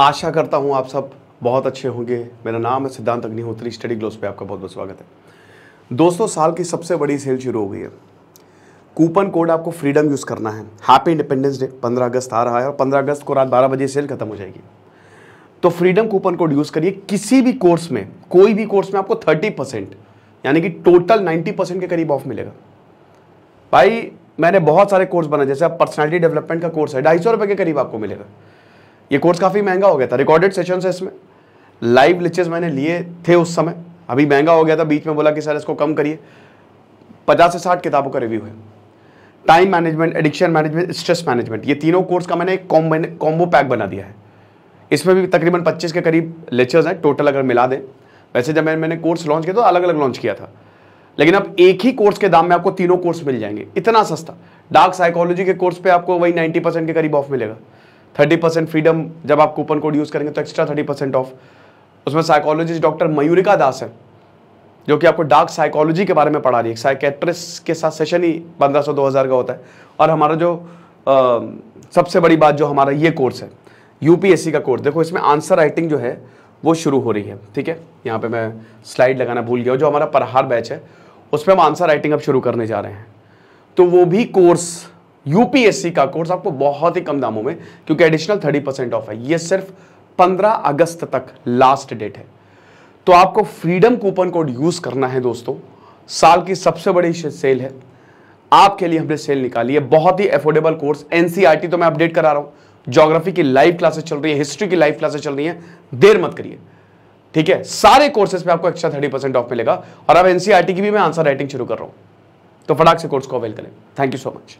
आशा करता हूँ आप सब बहुत अच्छे होंगे मेरा नाम है सिद्धांत अग्निहोत्री स्टडी ग्लोस पे आपका बहुत बहुत स्वागत है दोस्तों साल की सबसे बड़ी सेल शुरू हो गई है कूपन कोड आपको फ्रीडम यूज़ करना है हैप्पी इंडिपेंडेंस डे 15 अगस्त आ रहा है और 15 अगस्त को रात 12 बजे सेल खत्म हो जाएगी तो फ्रीडम कूपन कोड यूज़ करिए किसी भी कोर्स में कोई भी कोर्स में आपको थर्टी परसेंट यानी कि टोटल नाइन्टी परसेंट के करीब ऑफ मिलेगा भाई मैंने बहुत सारे कोर्स बनाए जैसे आप पर्सनैलिटी डेवलपमेंट का कोर्स है ढाई सौ के करीब आपको मिलेगा ये कोर्स काफ़ी महंगा हो गया था रिकॉर्डेड सेशन है इसमें लाइव लेक्चर्स मैंने लिए थे उस समय अभी महंगा हो गया था बीच में बोला कि सर इसको कम करिए पचास से साठ किताबों का रिव्यू है time management addiction management stress management ये तीनों कोर्स का मैंने एक कॉम्बो पैक बना दिया है इसमें भी तकरीबन 25 के करीब लेक्चर्स हैं टोटल अगर मिला दें वैसे जब मैं, मैंने कोर्स लॉन्च किया तो अलग अलग लॉन्च किया था लेकिन अब एक ही कोर्स के दाम में आपको तीनों कोर्स मिल जाएंगे इतना सस्ता डार्क साइकोलॉजी के कोर्स पे आपको वही 90 परसेंट के करीब ऑफ मिलेगा थर्टी परसेंट फ्रीडम जब आप कूपन कोड यूज़ करेंगे तो एक्स्ट्रा थर्टी परसेंट ऑफ उसमें साइकोलॉजिस्ट डॉक्टर मयूरिका दास है जो कि आपको डार्क साइकोलॉजी के बारे में पढ़ा रही है साइकेट्रिस्ट के साथ सेशन ही पंद्रह सौ दो हज़ार का होता है और हमारा जो आ, सबसे बड़ी बात जो हमारा ये कोर्स है यूपीएससी का कोर्स देखो इसमें आंसर राइटिंग जो है वो शुरू हो रही है ठीक है यहाँ पे मैं स्लाइड लगाना भूल गया जो हमारा परहार बैच है उसमें हम आंसर राइटिंग अब शुरू करने जा रहे हैं तो वो भी कोर्स यूपीएससी का कोर्स आपको बहुत ही कम दामों में क्योंकि एडिशनल थर्टी परसेंट ऑफ है ये सिर्फ पंद्रह अगस्त तक लास्ट डेट है तो आपको फ्रीडम कूपन कोड यूज करना है दोस्तों साल की सबसे बड़ी सेल है आपके लिए हमने सेल निकाली है बहुत ही अफोर्डेबल कोर्स एनसीईआरटी तो मैं अपडेट करा रहा हूं ज्योग्राफी की लाइव क्लासेस चल रही है हिस्ट्री की लाइव क्लासेस चल रही है देर मत करिए ठीक है सारे कोर्सेस पे आपको एक्स्ट्रा थर्टी परसेंट ऑफ मिलेगा और अब एनसीईआरटी e की भी मैं आंसर राइटिंग शुरू कर रहा हूं तो फटाक से कोर्स को अवेल करें थैंक यू सो मच